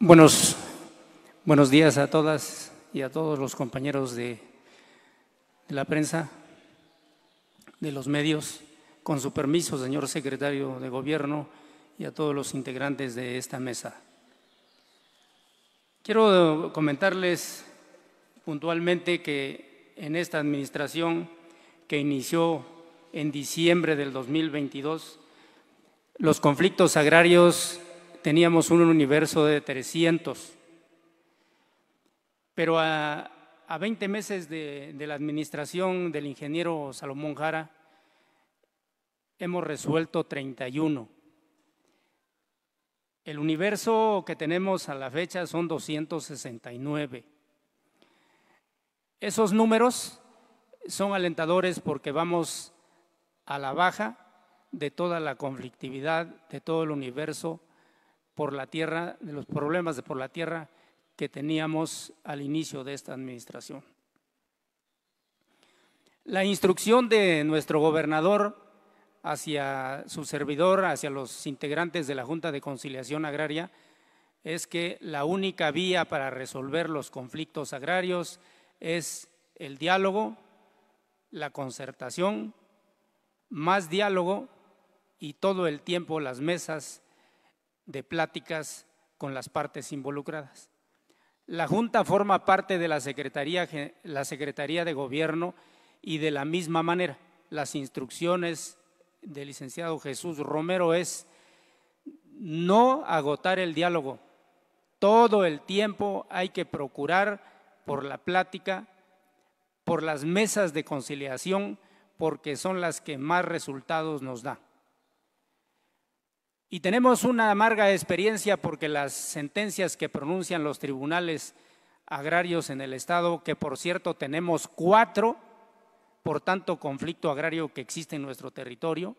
Buenos, buenos días a todas y a todos los compañeros de, de, la prensa, de los medios. Con su permiso, señor secretario de Gobierno, y a todos los integrantes de esta mesa. Quiero comentarles puntualmente que en esta administración que inició en diciembre del 2022, los conflictos agrarios teníamos un universo de 300. Pero a, 20 meses de, de la administración del ingeniero Salomón Jara, hemos resuelto 31. El universo que tenemos a la fecha son 269. Esos números son alentadores porque vamos a la baja de toda la conflictividad de todo el universo por la tierra, de los problemas de por la tierra que teníamos al inicio de esta administración. La instrucción de nuestro gobernador hacia su servidor, hacia los integrantes de la Junta de Conciliación Agraria, es que la única vía para resolver los conflictos agrarios es el diálogo, la concertación, más diálogo y todo el tiempo las mesas de pláticas con las partes involucradas. La Junta forma parte de la Secretaría, la Secretaría de Gobierno y de la misma manera las instrucciones del licenciado Jesús Romero es no agotar el diálogo. Todo el tiempo hay que procurar por la plática, por las mesas de conciliación, porque son las que más resultados nos dan. Y tenemos una amarga experiencia porque las sentencias que pronuncian los tribunales agrarios en el Estado, que por cierto tenemos cuatro, por tanto conflicto agrario que existe en nuestro territorio,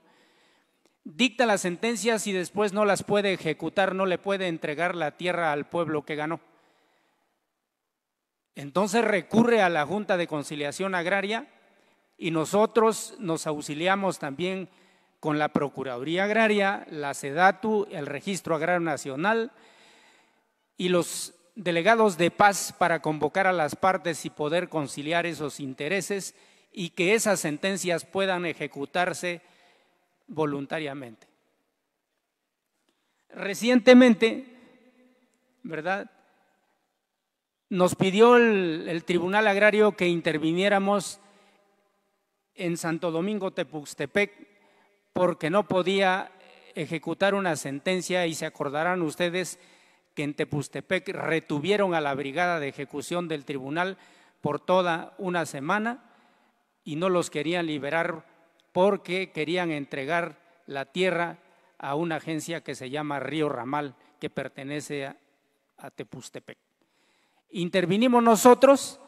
dicta las sentencias y después no las puede ejecutar, no le puede entregar la tierra al pueblo que ganó. Entonces recurre a la Junta de Conciliación Agraria y nosotros nos auxiliamos también con la Procuraduría Agraria, la SEDATU, el Registro Agrario Nacional y los delegados de paz para convocar a las partes y poder conciliar esos intereses y que esas sentencias puedan ejecutarse voluntariamente. Recientemente, ¿verdad? Nos pidió el, el Tribunal Agrario que interviniéramos en Santo Domingo Tepuxtepec porque no podía ejecutar una sentencia y se acordarán ustedes que en Tepustepec retuvieron a la brigada de ejecución del tribunal por toda una semana y no los querían liberar porque querían entregar la tierra a una agencia que se llama Río Ramal, que pertenece a, Tepustepec. Intervinimos nosotros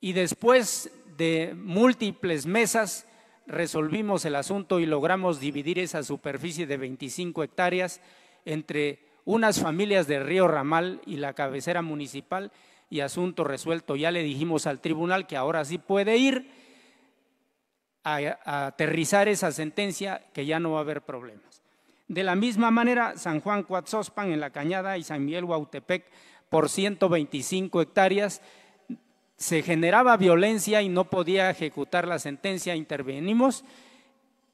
y después de múltiples mesas, resolvimos el asunto y logramos dividir esa superficie de 25 hectáreas entre unas familias de Río Ramal y la cabecera municipal y asunto resuelto. Ya le dijimos al tribunal que ahora sí puede ir a, aterrizar esa sentencia, que ya no va a haber problemas. De la misma manera, San Juan Coatzospan en la Cañada y San Miguel Huautepec por 125 hectáreas se generaba violencia y no podía ejecutar la sentencia, intervenimos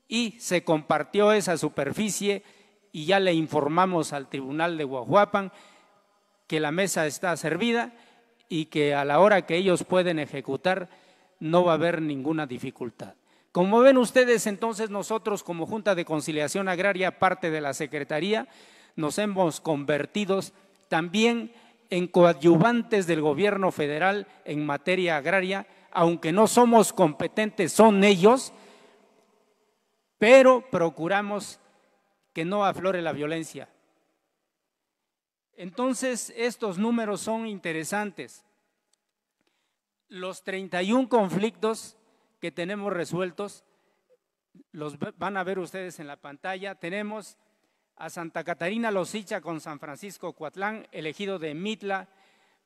y se compartió esa superficie y ya le informamos al tribunal de Huajuapan que la mesa está servida y que a la hora que ellos pueden ejecutar no va a haber ninguna dificultad. Como ven ustedes, entonces nosotros como Junta de Conciliación Agraria, parte de la Secretaría, nos hemos convertido también en coadyuvantes del gobierno federal en materia agraria, aunque no somos competentes, son ellos, pero procuramos que no aflore la violencia. Entonces, estos números son interesantes. Los 31 conflictos que tenemos resueltos, los van a ver ustedes en la pantalla, tenemos a Santa Catarina Losicha con San Francisco Coatlán, elegido de Mitla,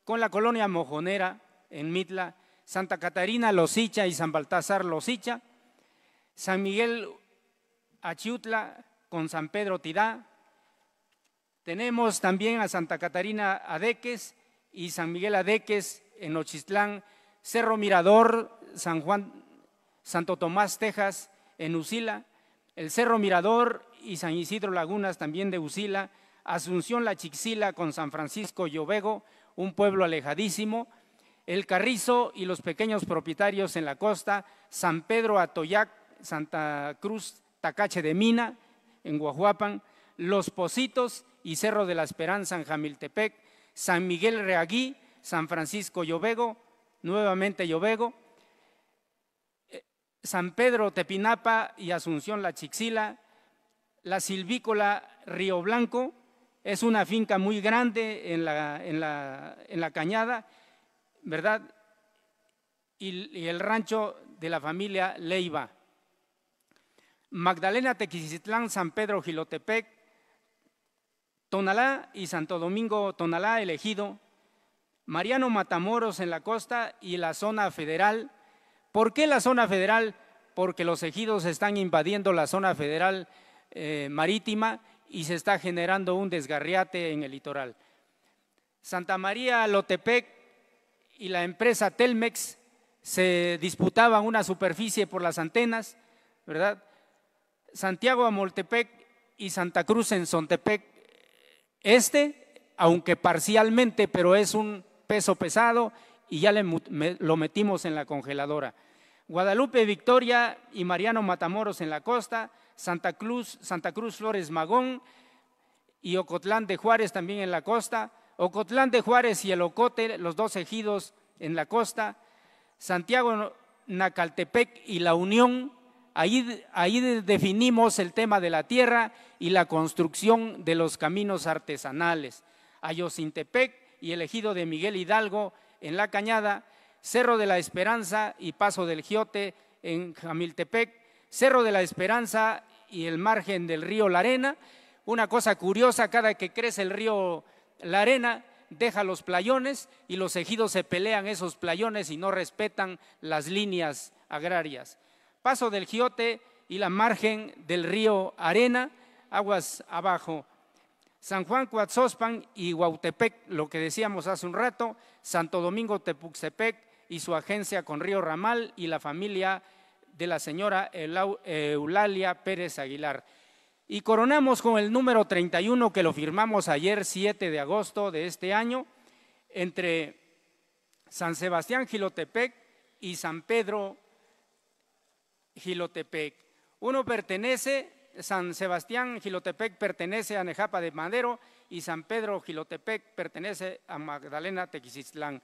con la colonia Mojonera en Mitla, Santa Catarina Losicha y San Baltasar Losicha, San Miguel Achiutla con San Pedro Tidá. Tenemos también a Santa Catarina Adeques y San Miguel Adeques en Ochistlán, Cerro Mirador, San Juan, Santo Tomás, Texas, en Usila, el Cerro Mirador y San Isidro Lagunas, también de Usila, Asunción La Chixila con San Francisco Llobego, un pueblo alejadísimo, El Carrizo y los pequeños propietarios en la costa, San Pedro Atoyac, Santa Cruz, Tacache de Mina, en Guajuapan, Los Pocitos y Cerro de la Esperanza en Jamiltepec, San Miguel Reaguí, San Francisco Llobego, nuevamente Llobego, eh, San Pedro Tepinapa y Asunción La Chixila, la silvícola Río Blanco, es una finca muy grande en la, cañada, ¿verdad? Y, el rancho de la familia Leiva. Magdalena, Tequisitlán, San Pedro, Gilotepec, Tonalá y Santo Domingo, Tonalá, elegido, Mariano Matamoros en la costa y la zona federal. ¿Por qué la zona federal? Porque los ejidos están invadiendo la zona federal eh, marítima y se está generando un desgarriate en el litoral. Santa María Lotepec y la empresa Telmex se disputaban una superficie por las antenas, ¿verdad? Santiago a Moltepec y Santa Cruz en Sontepec. Este, aunque parcialmente, pero es un peso pesado y ya lo metimos en la congeladora. Guadalupe Victoria y Mariano Matamoros en la costa, Santa Cruz, Santa Cruz Flores Magón y Ocotlán de Juárez también en la costa, Ocotlán de Juárez y el Ocote, los dos ejidos en la costa, Santiago Nacaltepec y La Unión, ahí, ahí definimos el tema de la tierra y la construcción de los caminos artesanales, Ayocintepec y el ejido de Miguel Hidalgo en La Cañada, Cerro de la Esperanza y Paso del Giote en Jamiltepec, Cerro de la Esperanza y el margen del río La Arena. Una cosa curiosa, cada que crece el río La Arena, deja los playones y los ejidos se pelean esos playones y no respetan las líneas agrarias. Paso del Giote y la margen del río Arena, aguas abajo. San Juan Coatzospan y Huautepec, lo que decíamos hace un rato, Santo Domingo Tepuxtepec y su agencia con Río Ramal y la familia de la señora Eulalia Pérez Aguilar. Y coronamos con el número 31 que lo firmamos ayer 7 de agosto de este año entre San Sebastián Gilotepec y San Pedro Gilotepec. Uno pertenece, San Sebastián Gilotepec pertenece a Nejapa de Madero y San Pedro Gilotepec pertenece a Magdalena Tequisitlán.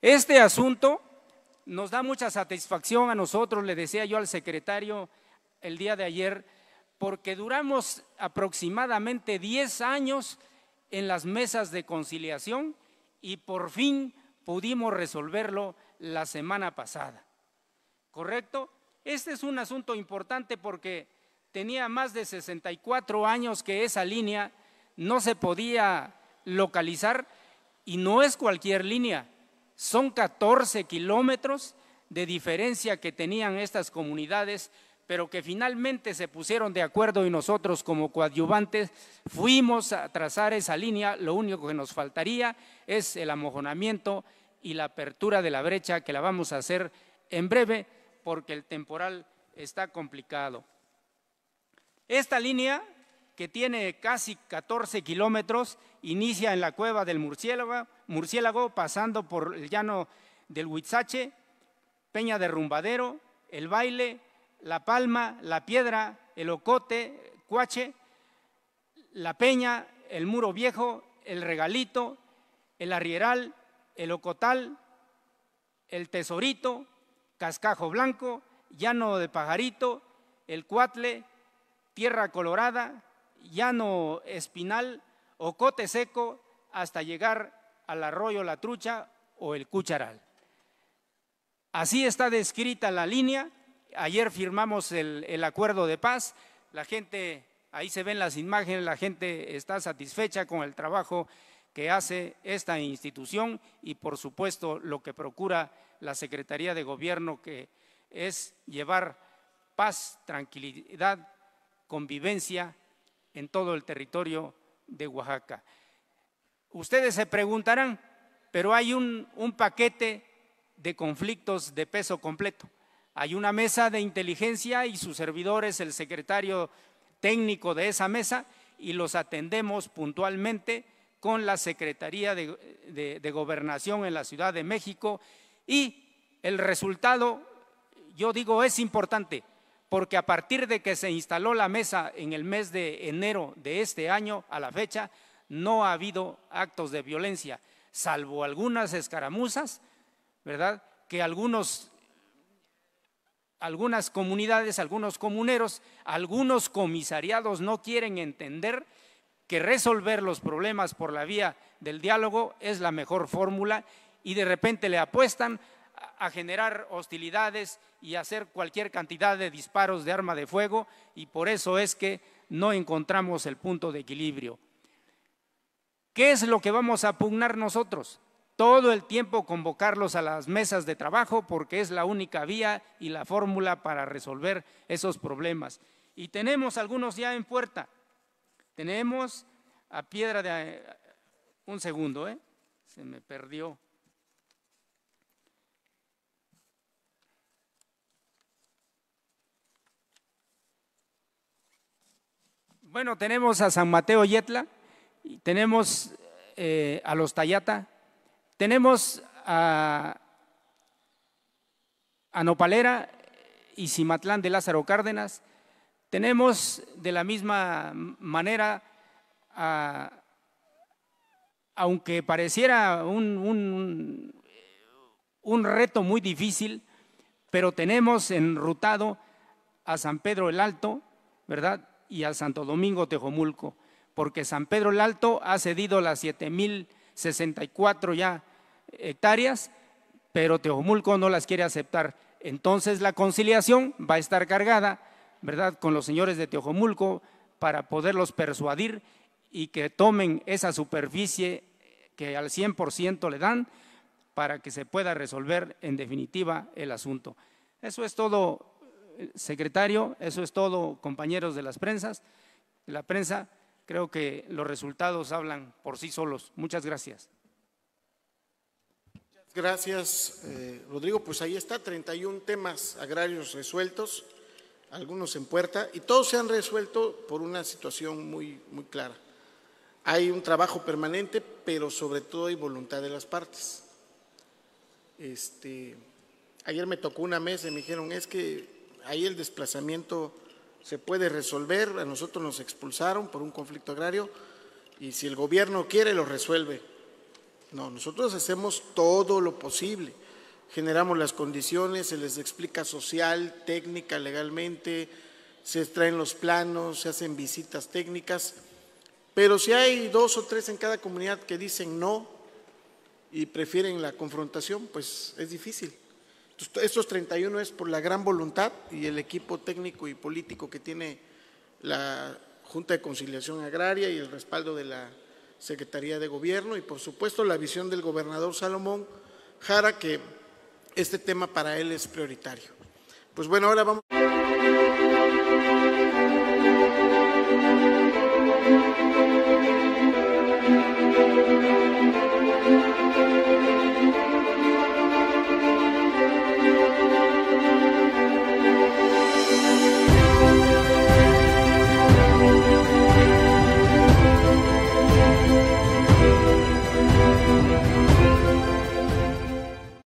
Este asunto nos da mucha satisfacción a nosotros, le decía yo al secretario el día de ayer, porque duramos aproximadamente 10 años en las mesas de conciliación y por fin pudimos resolverlo la semana pasada. ¿Correcto? Este es un asunto importante porque tenía más de 64 años que esa línea no se podía localizar y no es cualquier línea. Son 14 kilómetros de diferencia que tenían estas comunidades, pero que finalmente se pusieron de acuerdo y nosotros como coadyuvantes fuimos a trazar esa línea. Lo único que nos faltaría es el amojonamiento y la apertura de la brecha que la vamos a hacer en breve porque el temporal está complicado. Esta línea que tiene casi 14 kilómetros, inicia en la cueva del murciélago, murciélago pasando por el llano del Huizache, Peña de Rumbadero, El Baile, La Palma, La Piedra, El Ocote, Cuache, La Peña, El Muro Viejo, El Regalito, El Arrieral, El Ocotal, El Tesorito, Cascajo Blanco, Llano de Pajarito, El Cuatle, Tierra Colorada, llano espinal o cote seco hasta llegar al arroyo La Trucha o el Cucharal. Así está descrita la línea. Ayer firmamos el, el acuerdo de paz. La gente, ahí se ven las imágenes, la gente está satisfecha con el trabajo que hace esta institución y por supuesto lo que procura la Secretaría de Gobierno, que es llevar paz, tranquilidad, convivencia en todo el territorio de Oaxaca. Ustedes se preguntarán, pero hay un, paquete de conflictos de peso completo. Hay una mesa de inteligencia y sus servidores, el secretario técnico de esa mesa, y los atendemos puntualmente con la Secretaría de, Gobernación en la Ciudad de México y el resultado, yo digo, es importante porque a partir de que se instaló la mesa en el mes de enero de este año a la fecha, no ha habido actos de violencia, salvo algunas escaramuzas, ¿verdad? Que algunos, algunas comunidades, algunos comuneros, algunos comisariados no quieren entender que resolver los problemas por la vía del diálogo es la mejor fórmula y de repente le apuestan a generar hostilidades y hacer cualquier cantidad de disparos de arma de fuego y por eso es que no encontramos el punto de equilibrio. ¿Qué es lo que vamos a pugnar nosotros? Todo el tiempo convocarlos a las mesas de trabajo porque es la única vía y la fórmula para resolver esos problemas. Y tenemos algunos ya en puerta. Tenemos a Piedra de... Un segundo, ¿eh? Se me perdió. Bueno, tenemos a San Mateo Yetla, tenemos eh, a los Tayata, tenemos a, Anopalera Nopalera y Simatlán de Lázaro Cárdenas, tenemos de la misma manera aunque pareciera un, un, reto muy difícil, pero tenemos enrutado a San Pedro el Alto, ¿verdad? y al Santo Domingo Tejomulco, porque San Pedro el Alto ha cedido las 7.064 ya hectáreas, pero Tejomulco no las quiere aceptar. Entonces la conciliación va a estar cargada, ¿verdad?, con los señores de Tejomulco para poderlos persuadir y que tomen esa superficie que al 100% le dan para que se pueda resolver en definitiva el asunto. Eso es todo secretario, eso es todo, compañeros de las prensas. La prensa, creo que los resultados hablan por sí solos. Muchas gracias. Muchas gracias, eh, Rodrigo. Pues ahí está, 31 temas agrarios resueltos, algunos en puerta, y todos se han resuelto por una situación muy, muy clara. Hay un trabajo permanente, pero sobre todo hay voluntad de las partes. Este, ayer me tocó una mesa y me dijeron, es que ahí el desplazamiento se puede resolver. A nosotros nos expulsaron por un conflicto agrario y si el gobierno quiere lo resuelve. No, nosotros hacemos todo lo posible. Generamos las condiciones, se les explica social, técnica, legalmente, se extraen los planos, se hacen visitas técnicas. Pero si hay dos o tres en cada comunidad que dicen no y prefieren la confrontación, pues es difícil estos 31 es por la gran voluntad y el equipo técnico y político que tiene la Junta de Conciliación Agraria y el respaldo de la Secretaría de Gobierno y por supuesto la visión del gobernador Salomón Jara que este tema para él es prioritario. Pues bueno, ahora vamos.